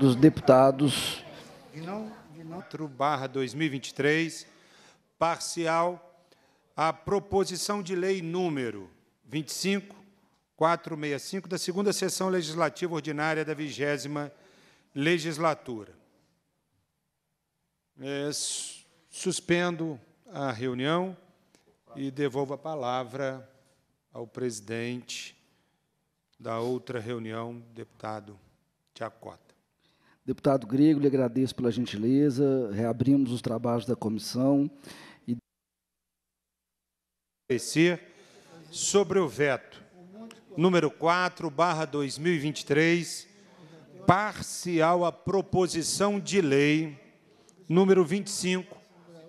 dos deputados. Outro barra 2023, parcial à proposição de lei número 25465 da segunda sessão legislativa ordinária da vigésima legislatura. É, suspendo a reunião e devolvo a palavra ao presidente da outra reunião, deputado Tiago Cota. Deputado Grego, lhe agradeço pela gentileza. Reabrimos os trabalhos da comissão. E... Sobre o veto número 4, barra 2023, parcial à proposição de lei número 25,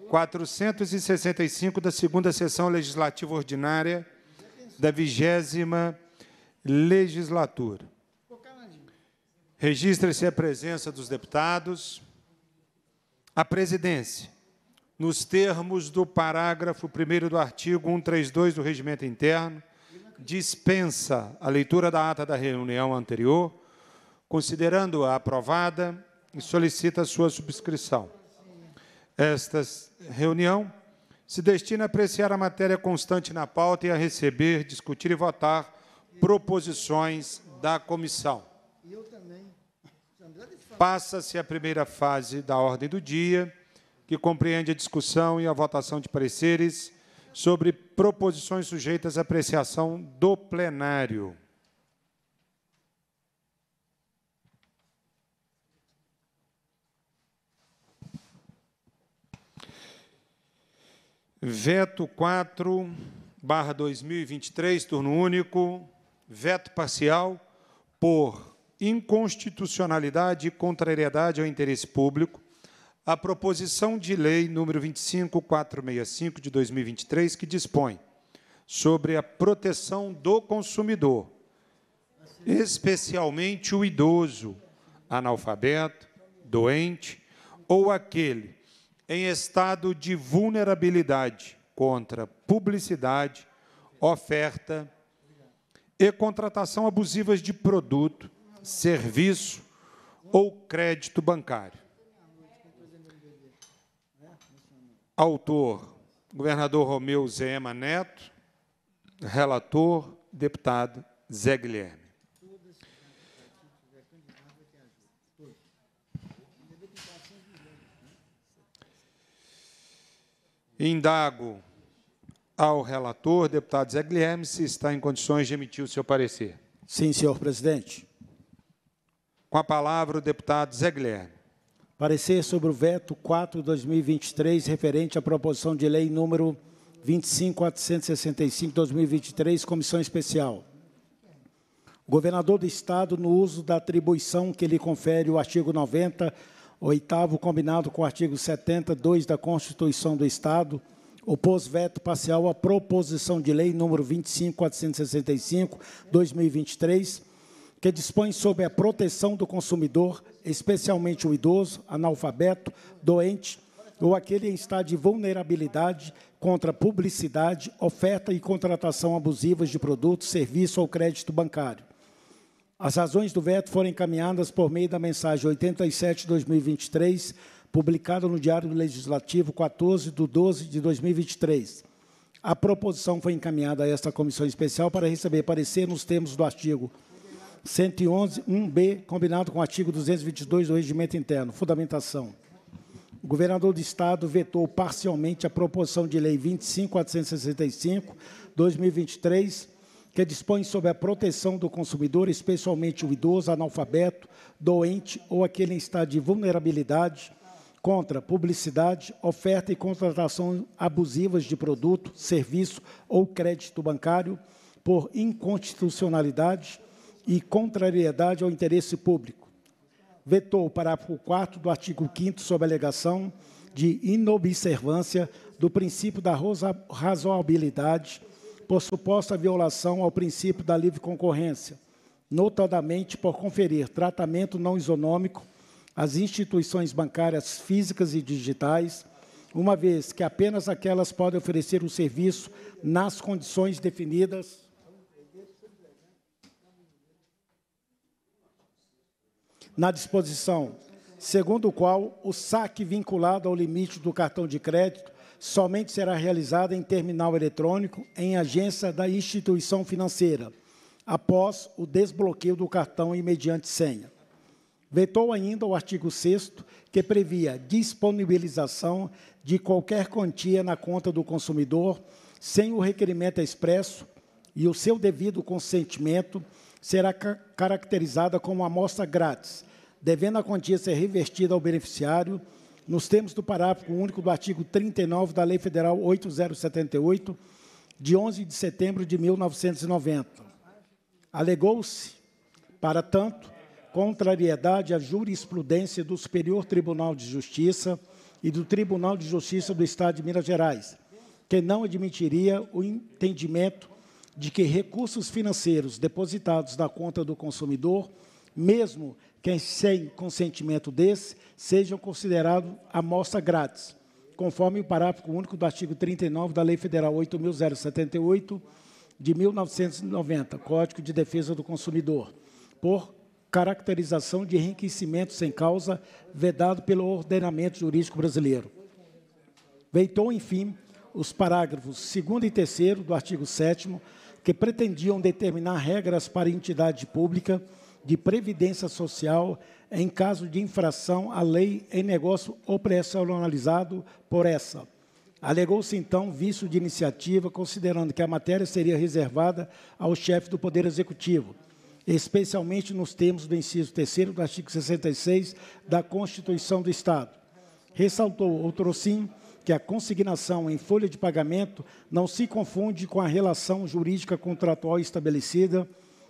465 da segunda sessão legislativa ordinária da vigésima legislatura. Registra-se a presença dos deputados. A presidência, nos termos do parágrafo 1 do artigo 132 do Regimento Interno, dispensa a leitura da ata da reunião anterior, considerando-a aprovada e solicita sua subscrição. Esta reunião se destina a apreciar a matéria constante na pauta e a receber, discutir e votar proposições da comissão. Passa-se a primeira fase da ordem do dia, que compreende a discussão e a votação de pareceres sobre proposições sujeitas à apreciação do plenário. Veto 4, barra 2023, turno único, veto parcial por inconstitucionalidade e contrariedade ao interesse público, a proposição de lei número 25465 de 2023 que dispõe sobre a proteção do consumidor, especialmente o idoso, analfabeto, doente ou aquele em estado de vulnerabilidade contra publicidade, oferta e contratação abusivas de produto serviço ou crédito bancário. Autor: Governador Romeu Zema Neto. Relator: Deputado Zé Guilherme. Indago ao relator, deputado Zé Guilherme, se está em condições de emitir o seu parecer. Sim, senhor presidente. Com a palavra, o deputado Zé Guilherme. Parecer sobre o veto 4-2023, referente à proposição de lei número 25.465-2023, comissão especial. O governador do Estado, no uso da atribuição que lhe confere o artigo 90, oitavo, combinado com o artigo 72 da Constituição do Estado, opôs veto parcial à proposição de lei número 25.465, 2023, que dispõe sobre a proteção do consumidor, especialmente o idoso, analfabeto, doente ou aquele em estado de vulnerabilidade contra publicidade, oferta e contratação abusivas de produtos, serviço ou crédito bancário. As razões do veto foram encaminhadas por meio da mensagem 87-2023, publicada no Diário Legislativo 14 de 12 de 2023. A proposição foi encaminhada a esta comissão especial para receber parecer nos termos do artigo 111, 1B, combinado com o artigo 222 do Regimento Interno. Fundamentação. O governador do Estado vetou parcialmente a proposição de lei 25.465, 2023, que dispõe sobre a proteção do consumidor, especialmente o idoso, analfabeto, doente ou aquele em estado de vulnerabilidade, contra publicidade, oferta e contratação abusivas de produto, serviço ou crédito bancário por inconstitucionalidade, e contrariedade ao interesse público. Vetou o parágrafo 4 do artigo 5 sob alegação de inobservância do princípio da razoabilidade por suposta violação ao princípio da livre concorrência, notadamente por conferir tratamento não isonômico às instituições bancárias físicas e digitais, uma vez que apenas aquelas podem oferecer o serviço nas condições definidas na disposição, segundo o qual o saque vinculado ao limite do cartão de crédito somente será realizado em terminal eletrônico em agência da instituição financeira, após o desbloqueio do cartão e mediante senha. Vetou ainda o artigo 6 que previa disponibilização de qualquer quantia na conta do consumidor sem o requerimento expresso e o seu devido consentimento será caracterizada como amostra grátis, devendo a quantia ser revertida ao beneficiário, nos termos do parágrafo único do artigo 39 da Lei Federal 8078, de 11 de setembro de 1990. Alegou-se, para tanto, contrariedade à jurisprudência do Superior Tribunal de Justiça e do Tribunal de Justiça do Estado de Minas Gerais, que não admitiria o entendimento de que recursos financeiros depositados na conta do consumidor, mesmo quem sem consentimento desse sejam considerados amostra grátis, conforme o parágrafo único do artigo 39 da Lei Federal 8.078, de 1990, Código de Defesa do Consumidor, por caracterização de enriquecimento sem causa, vedado pelo ordenamento jurídico brasileiro. Veitou, enfim, os parágrafos 2 e 3 do artigo 7 que pretendiam determinar regras para a entidade pública de previdência social em caso de infração à lei em negócio operacionalizado por essa. Alegou-se então vício de iniciativa, considerando que a matéria seria reservada ao chefe do Poder Executivo, especialmente nos termos do inciso 3 do artigo 66 da Constituição do Estado. Ressaltou outrosim que a consignação em folha de pagamento não se confunde com a relação jurídica contratual estabelecida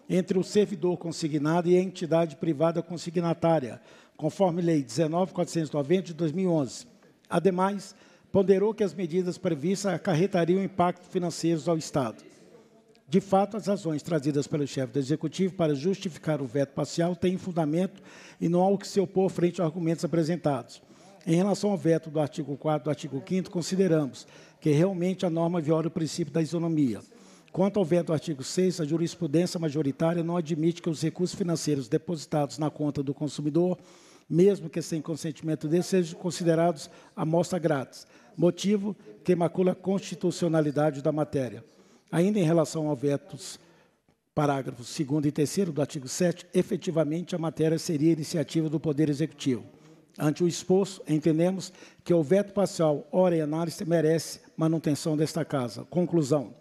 entre o servidor consignado e a entidade privada consignatária, conforme Lei 19.490 de 2011. Ademais, ponderou que as medidas previstas acarretariam impactos financeiros ao Estado. De fato, as razões trazidas pelo chefe do Executivo para justificar o veto parcial têm fundamento e não há o que se opor frente aos argumentos apresentados. Em relação ao veto do artigo 4 do artigo 5 consideramos que realmente a norma viola o princípio da isonomia Quanto ao veto do artigo 6, a jurisprudência majoritária não admite que os recursos financeiros depositados na conta do consumidor, mesmo que sem consentimento dele, sejam considerados amostra grátis, motivo que macula a constitucionalidade da matéria. Ainda em relação ao veto parágrafos 2 e 3 do artigo 7, efetivamente a matéria seria iniciativa do Poder Executivo. Ante o exposto, entendemos que o veto parcial, hora e análise, merece manutenção desta Casa. Conclusão.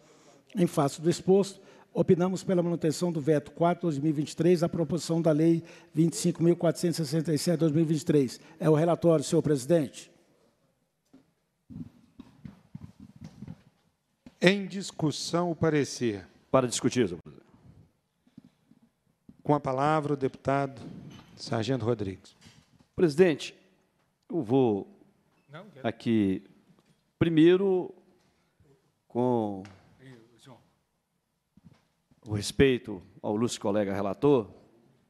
Em face do exposto, opinamos pela manutenção do veto 4/2023 à proposição da Lei 25.467/2023. É o relatório, senhor presidente. Em discussão, o parecer. Para discutir, senhor presidente. Com a palavra, o deputado Sargento Rodrigues. Presidente, eu vou aqui primeiro com respeito ao Lúcio colega relator,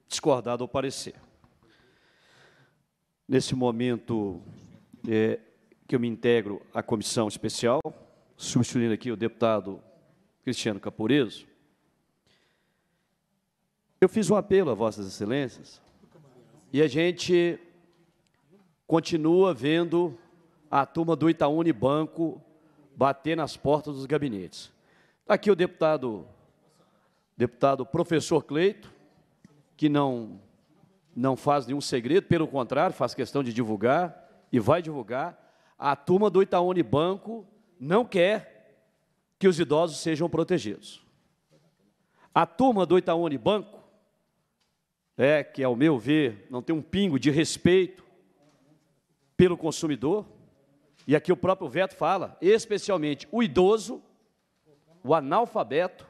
discordar do parecer. Nesse momento é, que eu me integro à comissão especial, substituindo aqui o deputado Cristiano Capurezo, eu fiz um apelo a vossas excelências e a gente continua vendo a turma do Itaúni Banco bater nas portas dos gabinetes. Tá aqui o deputado deputado professor Cleito, que não, não faz nenhum segredo, pelo contrário, faz questão de divulgar e vai divulgar. A turma do Itaú Banco não quer que os idosos sejam protegidos. A turma do Itaú Banco, é, que ao meu ver não tem um pingo de respeito pelo consumidor, e aqui o próprio veto fala, especialmente o idoso, o analfabeto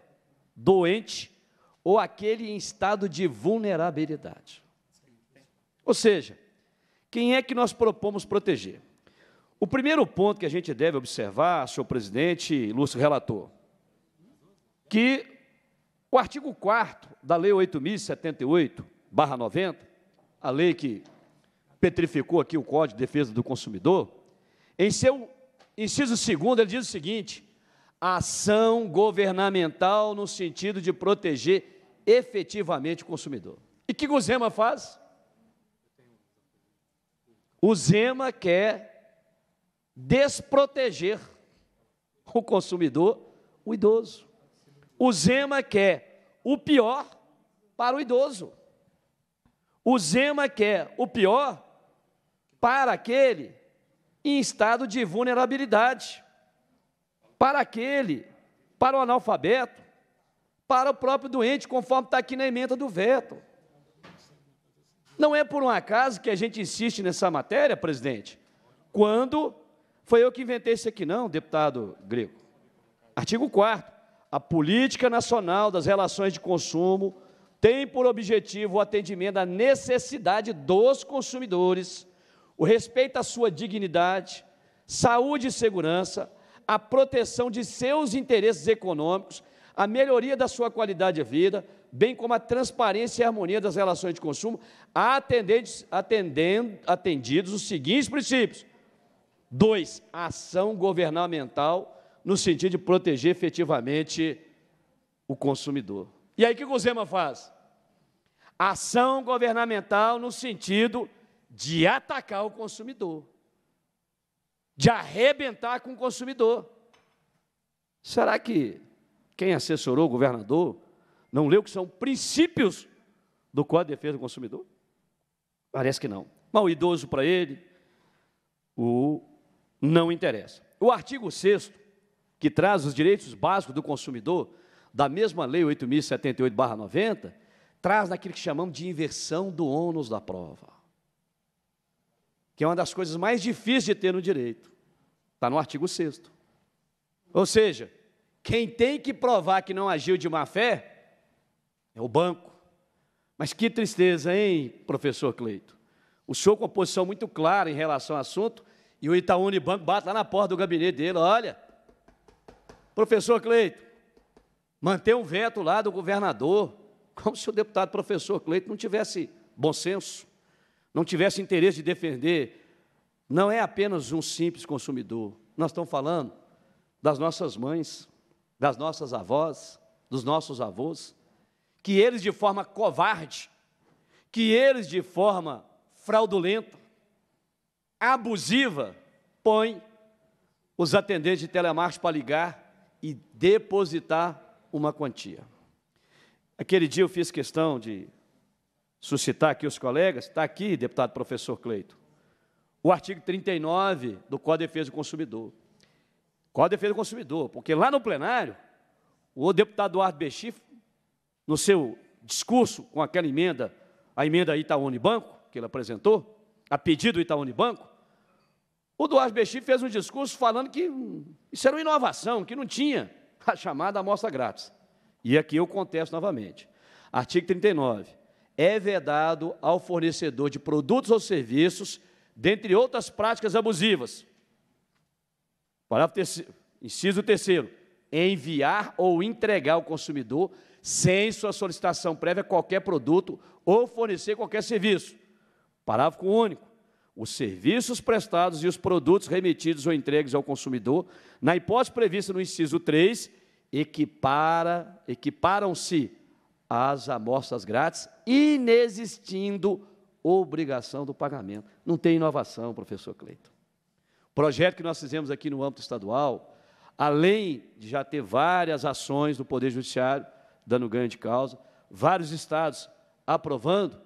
doente ou aquele em estado de vulnerabilidade. Ou seja, quem é que nós propomos proteger? O primeiro ponto que a gente deve observar, senhor presidente, Lúcio relator, que o artigo 4 da Lei 8.078/90, a lei que petrificou aqui o Código de Defesa do Consumidor, em seu inciso segundo ele diz o seguinte: ação governamental no sentido de proteger efetivamente o consumidor. E o que o Zema faz? O Zema quer desproteger o consumidor, o idoso. O Zema quer o pior para o idoso. O Zema quer o pior para aquele em estado de vulnerabilidade para aquele, para o analfabeto, para o próprio doente, conforme está aqui na emenda do veto. Não é por um acaso que a gente insiste nessa matéria, presidente? Quando foi eu que inventei isso aqui, não, deputado Grego. Artigo 4 A Política Nacional das Relações de Consumo tem por objetivo o atendimento à necessidade dos consumidores, o respeito à sua dignidade, saúde e segurança, a proteção de seus interesses econômicos, a melhoria da sua qualidade de vida, bem como a transparência e a harmonia das relações de consumo, atendendo, atendidos os seguintes princípios. Dois, ação governamental no sentido de proteger efetivamente o consumidor. E aí o que o Zema faz? Ação governamental no sentido de atacar o consumidor de arrebentar com o consumidor. Será que quem assessorou o governador não leu que são princípios do Código de Defesa do Consumidor? Parece que não. Mal idoso para ele, o não interessa. O artigo 6 que traz os direitos básicos do consumidor, da mesma lei 8078/90, traz naquilo que chamamos de inversão do ônus da prova que é uma das coisas mais difíceis de ter no direito. Está no artigo 6. Ou seja, quem tem que provar que não agiu de má fé é o banco. Mas que tristeza, hein, professor Cleito? O senhor com uma posição muito clara em relação ao assunto e o Itaú Unibanco bate lá na porta do gabinete dele, olha. Professor Cleito, manter um veto lá do governador, como se o deputado professor Cleito não tivesse bom senso não tivesse interesse de defender, não é apenas um simples consumidor. Nós estamos falando das nossas mães, das nossas avós, dos nossos avós, que eles de forma covarde, que eles de forma fraudulenta, abusiva, põem os atendentes de telemarketing para ligar e depositar uma quantia. Aquele dia eu fiz questão de suscitar aqui os colegas, está aqui, deputado professor Cleito, o artigo 39 do Código de Defesa do Consumidor. Código de Defesa do Consumidor, porque lá no plenário, o deputado Eduardo Bechif, no seu discurso com aquela emenda, a emenda Itaú Banco, que ele apresentou, a pedido do Itaú Banco, o Eduardo Bechif fez um discurso falando que hum, isso era uma inovação, que não tinha a chamada amostra grátis. E aqui eu contesto novamente. Artigo 39 é vedado ao fornecedor de produtos ou serviços, dentre outras práticas abusivas. Parágrafo terceiro, inciso terceiro, enviar ou entregar ao consumidor, sem sua solicitação prévia, qualquer produto ou fornecer qualquer serviço. Parágrafo único. Os serviços prestados e os produtos remetidos ou entregues ao consumidor, na hipótese prevista no inciso 3, equipara, equiparam-se as amostras grátis, inexistindo obrigação do pagamento. Não tem inovação, professor Cleiton. O projeto que nós fizemos aqui no âmbito estadual, além de já ter várias ações do Poder Judiciário, dando ganho de causa, vários estados aprovando,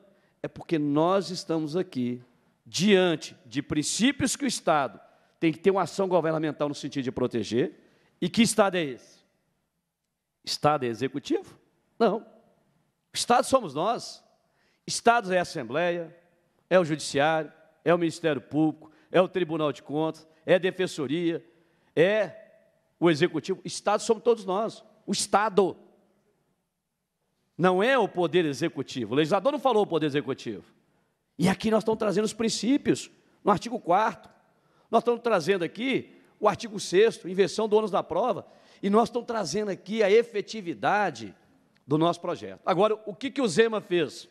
é porque nós estamos aqui diante de princípios que o Estado tem que ter uma ação governamental no sentido de proteger. E que Estado é esse? Estado é executivo? Não. Estado somos nós. Estados é a Assembleia, é o Judiciário, é o Ministério Público, é o Tribunal de Contas, é a Defensoria, é o Executivo. Estado somos todos nós. O Estado. Não é o poder executivo. O legislador não falou o poder executivo. E aqui nós estamos trazendo os princípios, no artigo 4 Nós estamos trazendo aqui o artigo 6 inversão do ônus da prova, e nós estamos trazendo aqui a efetividade do nosso projeto. Agora, o que, que o Zema fez?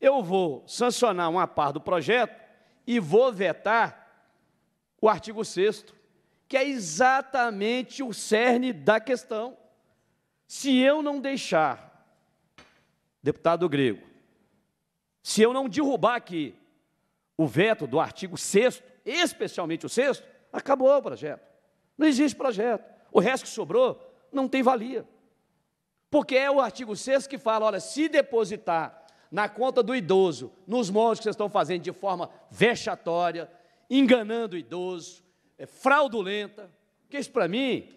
Eu vou sancionar uma parte do projeto e vou vetar o artigo 6 que é exatamente o cerne da questão. Se eu não deixar, deputado grego, se eu não derrubar aqui o veto do artigo 6 especialmente o 6 acabou o projeto. Não existe projeto. O resto que sobrou não tem valia. Porque é o artigo 6 que fala: olha, se depositar na conta do idoso, nos montes que vocês estão fazendo de forma vexatória, enganando o idoso, é, fraudulenta, porque isso para mim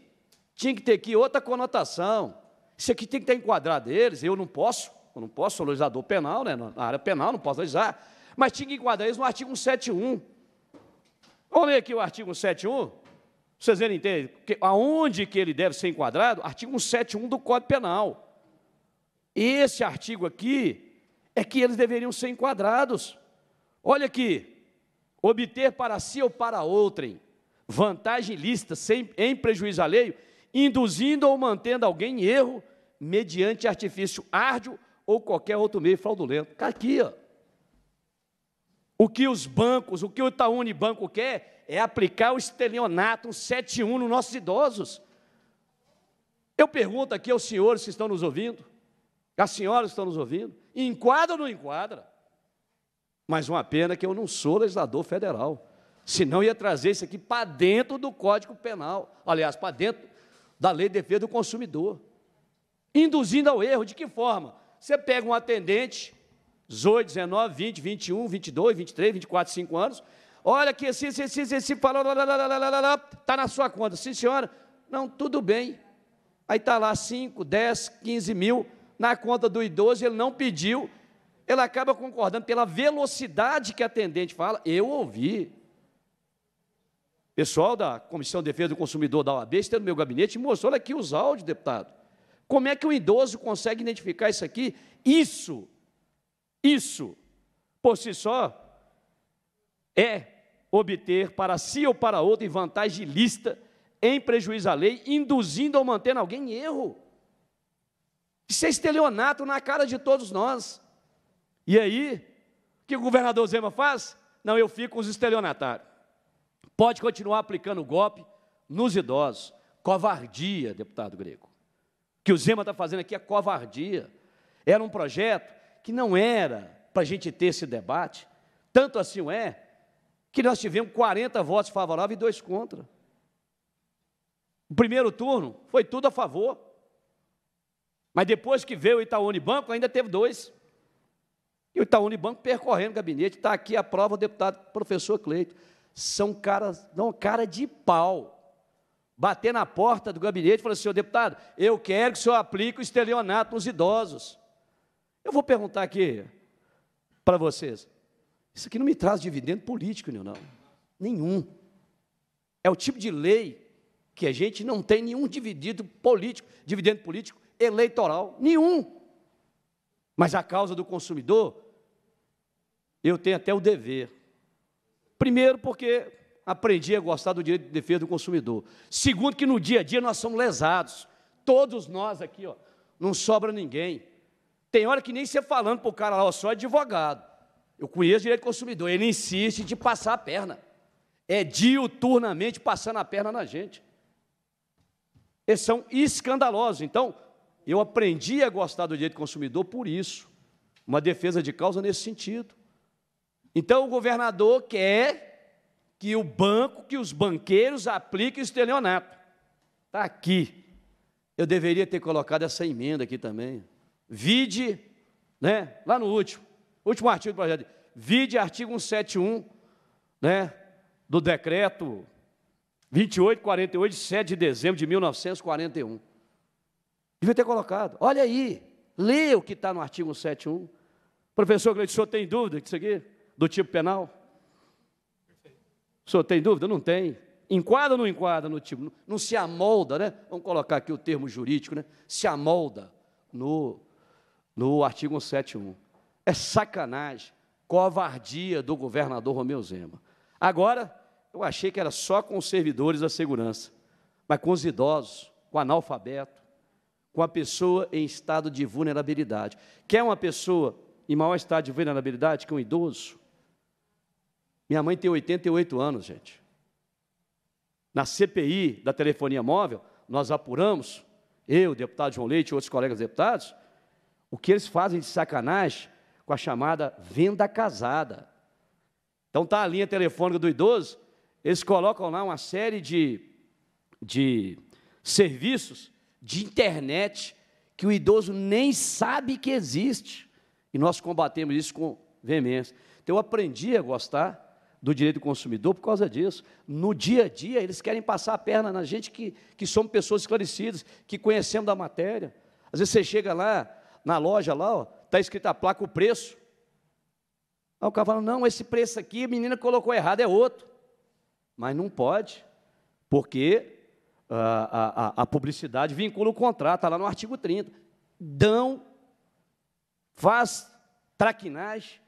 tinha que ter aqui outra conotação. Isso aqui tem que estar enquadrado eles, eu não posso, eu não posso, sou legislador penal, né, na área penal, não posso legislar, mas tinha que enquadrar eles no artigo 171. Vamos ler aqui o artigo 171? Vocês entendem? Que, aonde que ele deve ser enquadrado? Artigo 171 do Código Penal. Esse artigo aqui é que eles deveriam ser enquadrados. Olha aqui. Obter para si ou para outrem vantagem ilícita sem, em prejuízo alheio, induzindo ou mantendo alguém em erro mediante artifício árduo ou qualquer outro meio fraudulento. Está aqui, ó. O que os bancos, o que o Itaúni Banco quer é aplicar o estelionato, o 71 nos nossos idosos. Eu pergunto aqui aos senhores que estão nos ouvindo, às senhoras que estão nos ouvindo, enquadra ou não enquadra? Mas uma pena que eu não sou legislador federal, senão ia trazer isso aqui para dentro do Código Penal, aliás, para dentro da Lei de Defesa do Consumidor, induzindo ao erro. De que forma? Você pega um atendente, 18, 19, 20, 21, 22, 23, 24, 5 anos, Olha que esse, esse, esse, esse falou, está na sua conta. Sim, senhora. Não, tudo bem. Aí está lá 5, 10, 15 mil na conta do idoso, ele não pediu. Ele acaba concordando pela velocidade que a atendente fala. Eu ouvi. Pessoal da Comissão de Defesa do Consumidor da OAB esteve tá no meu gabinete e mostrou olha aqui os áudios, deputado. Como é que o idoso consegue identificar isso aqui? Isso, isso, por si só, é obter para si ou para outro vantagem lista em prejuízo à lei, induzindo ou mantendo alguém em erro. Isso é estelionato na cara de todos nós. E aí, o que o governador Zema faz? Não, eu fico com os estelionatários. Pode continuar aplicando o golpe nos idosos. Covardia, deputado grego O que o Zema está fazendo aqui é covardia. Era um projeto que não era para a gente ter esse debate. Tanto assim é que nós tivemos 40 votos favoráveis e dois contra. O primeiro turno foi tudo a favor. Mas depois que veio o Itaú Unibanco, ainda teve dois. E o Itaú Unibanco percorrendo o gabinete, está aqui a prova o deputado professor Cleito. São caras, não, cara de pau. Bater na porta do gabinete e falar, senhor deputado, eu quero que o senhor aplique o estelionato nos idosos. Eu vou perguntar aqui para vocês, isso aqui não me traz dividendo político, nenhum, não. Nenhum. É o tipo de lei que a gente não tem nenhum dividido político, dividendo político eleitoral, nenhum. Mas a causa do consumidor, eu tenho até o dever. Primeiro, porque aprendi a gostar do direito de defesa do consumidor. Segundo, que no dia a dia nós somos lesados. Todos nós aqui, ó, não sobra ninguém. Tem hora que nem você falando para o cara lá, ó, sou advogado. Eu conheço direito do consumidor, ele insiste de passar a perna. É diuturnamente passando a perna na gente. Eles são escandalosos. Então, eu aprendi a gostar do direito do consumidor por isso. Uma defesa de causa nesse sentido. Então, o governador quer que o banco, que os banqueiros apliquem o estelionato. Está aqui. Eu deveria ter colocado essa emenda aqui também. Vide, né, lá no último Último artigo do projeto. Vide artigo 171, né, do decreto 2848, de 7 de dezembro de 1941. Devia ter colocado. Olha aí, leia o que está no artigo 171. Professor Gleito, o senhor tem dúvida disso aqui? Do tipo penal? O senhor tem dúvida? Não tem. Enquadra ou não enquadra no tipo? Não se amolda, né? Vamos colocar aqui o termo jurídico, né? Se amolda no, no artigo 171. É sacanagem, covardia do governador Romeu Zema. Agora, eu achei que era só com os servidores da segurança, mas com os idosos, com o analfabeto, com a pessoa em estado de vulnerabilidade. Quer uma pessoa em maior estado de vulnerabilidade que um idoso? Minha mãe tem 88 anos, gente. Na CPI da telefonia móvel, nós apuramos, eu, deputado João Leite e outros colegas deputados, o que eles fazem de sacanagem com a chamada venda casada. Então está a linha telefônica do idoso, eles colocam lá uma série de, de serviços de internet que o idoso nem sabe que existe. E nós combatemos isso com veemência. Então eu aprendi a gostar do direito do consumidor por causa disso. No dia a dia, eles querem passar a perna na gente que, que somos pessoas esclarecidas, que conhecemos da matéria. Às vezes você chega lá, na loja lá, ó, está escrito a placa, o preço. Aí o cara fala, não, esse preço aqui, a menina colocou errado, é outro. Mas não pode, porque ah, a, a, a publicidade vincula o contrato, está lá no artigo 30. Dão, faz traquinagem,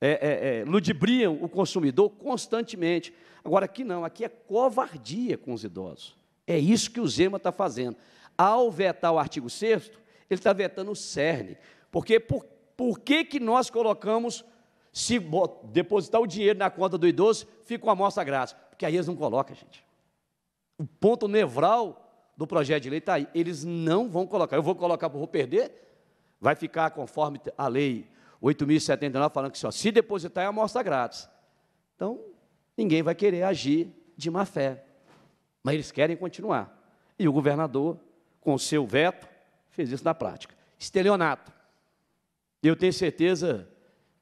é, é, é, ludibriam o consumidor constantemente. Agora, aqui não, aqui é covardia com os idosos. É isso que o Zema está fazendo. Ao vetar o artigo 6 ele está vetando o cerne. Porque por, por que, que nós colocamos, se depositar o dinheiro na conta do idoso, fica uma amostra grátis? Porque aí eles não colocam, gente. O ponto nevral do projeto de lei está aí. Eles não vão colocar. Eu vou colocar, vou perder, vai ficar conforme a lei 8.079, falando que só se depositar é amostra grátis. Então, ninguém vai querer agir de má fé. Mas eles querem continuar. E o governador, com o seu veto, fez isso na prática. Estelionato. Eu tenho certeza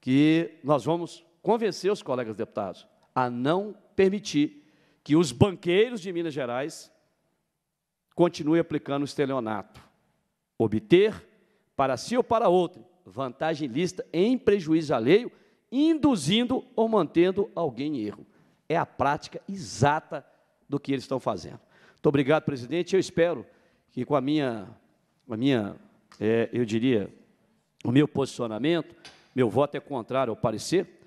que nós vamos convencer os colegas deputados a não permitir que os banqueiros de Minas Gerais continuem aplicando o estelionato. Obter, para si ou para outro, vantagem lista em prejuízo alheio, induzindo ou mantendo alguém em erro. É a prática exata do que eles estão fazendo. Muito obrigado, presidente. Eu espero que com a minha a minha, é, eu diria, o meu posicionamento, meu voto é contrário ao parecer,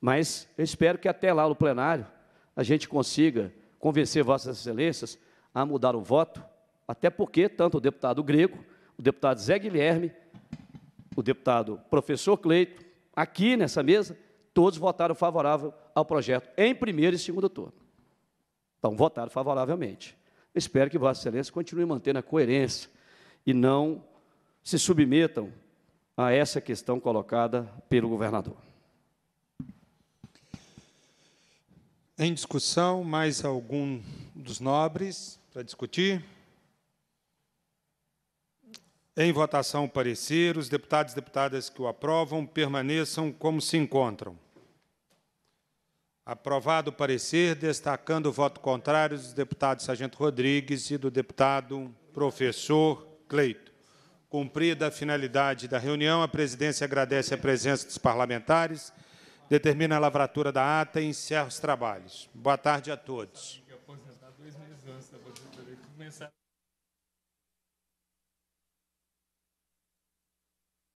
mas eu espero que até lá no plenário a gente consiga convencer Vossas Excelências a mudar o voto, até porque tanto o deputado Grego, o deputado Zé Guilherme, o deputado professor Cleito, aqui nessa mesa, todos votaram favorável ao projeto em primeiro e segundo turno. Então, votaram favoravelmente. Espero que Vossa Excelência continue mantendo a coerência e não se submetam a essa questão colocada pelo governador. Em discussão, mais algum dos nobres para discutir? Em votação, parecer, os deputados e deputadas que o aprovam permaneçam como se encontram. Aprovado o parecer, destacando o voto contrário dos deputados Sargento Rodrigues e do deputado professor Cleito. Cumprida a finalidade da reunião, a presidência agradece a presença dos parlamentares, determina a lavratura da ata e encerra os trabalhos. Boa tarde a todos.